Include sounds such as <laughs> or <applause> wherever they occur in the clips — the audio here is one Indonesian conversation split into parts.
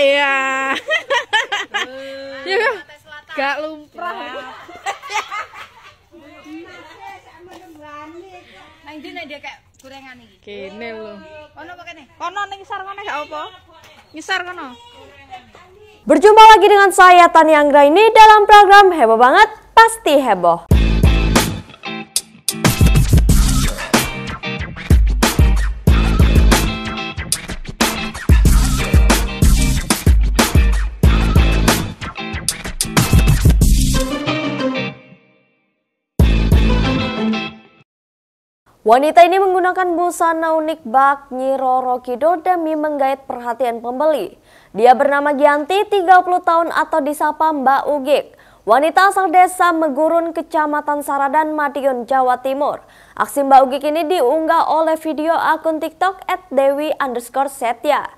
ya. <laughs> Ya gak lumrah. dia kayak Kene lho. Kono apa kene? Kono ning ngisor kono gak apa? Ngisar kono. Berjumpa lagi dengan saya Tani Anggra ini dalam program Heboh Banget Pasti Heboh. Wanita ini menggunakan busana unik bak Nyiroro Rokido demi menggait perhatian pembeli. Dia bernama Gianti, 30 tahun atau disapa Mbak Ugik. Wanita asal desa Megurun, Kecamatan Saradan, Madiun, Jawa Timur. Aksi Mbak Ugik ini diunggah oleh video akun TikTok at Dewi underscore Setia.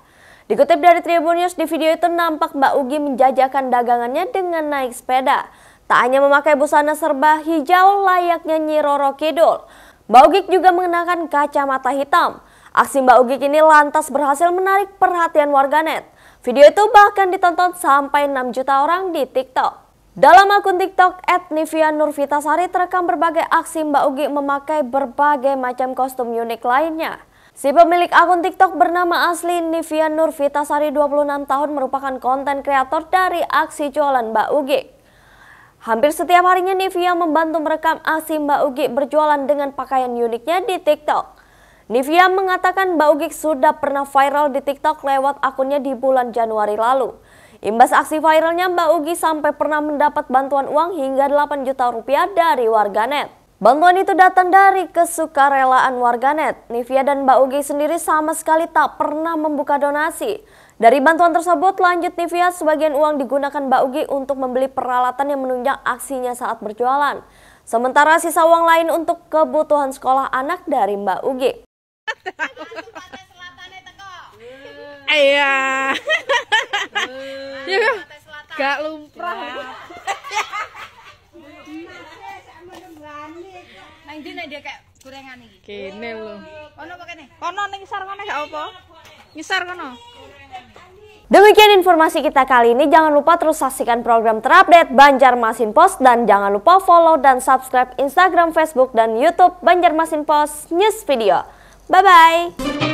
Dikutip dari Tribun News, di video itu nampak Mbak Ugi menjajakan dagangannya dengan naik sepeda. Tak hanya memakai busana serba hijau layaknya Nyiroro Kidul, Mbak Ugik juga mengenakan kacamata hitam. Aksi Mbak Ugik ini lantas berhasil menarik perhatian warganet. Video itu bahkan ditonton sampai 6 juta orang di TikTok. Dalam akun TikTok, Nivia Nurvitasari terekam berbagai aksi Mbak Ugik memakai berbagai macam kostum unik lainnya. Si pemilik akun TikTok bernama asli Nivia Nurvitasari 26 tahun merupakan konten kreator dari aksi jualan Mbak Ugik. Hampir setiap harinya Nivia membantu merekam aksi Mbak Ugi berjualan dengan pakaian uniknya di TikTok. Nivia mengatakan Mbak Ugi sudah pernah viral di TikTok lewat akunnya di bulan Januari lalu. Imbas aksi viralnya Mbak Ugi sampai pernah mendapat bantuan uang hingga 8 juta rupiah dari warganet. Bantuan itu datang dari kesukarelaan warganet. Nivia dan Mbak Ugi sendiri sama sekali tak pernah membuka donasi. Dari bantuan tersebut, lanjut Nivia sebagian uang digunakan Mbak Ugi untuk membeli peralatan yang menunjang aksinya saat berjualan. Sementara sisa uang lain untuk kebutuhan sekolah anak dari Mbak Ugi. Iya. <laughs> iya. Gak lumprah. Nang ndi nek kayak gorengan iki? Kene lho. Kono apa kene? Kono ning ngisor kono gak apa? Ngisor kono. Demikian informasi kita kali ini. Jangan lupa terus saksikan program terupdate Banjarmasin Post dan jangan lupa follow dan subscribe Instagram, Facebook, dan YouTube Banjarmasin Post News Video. Bye bye.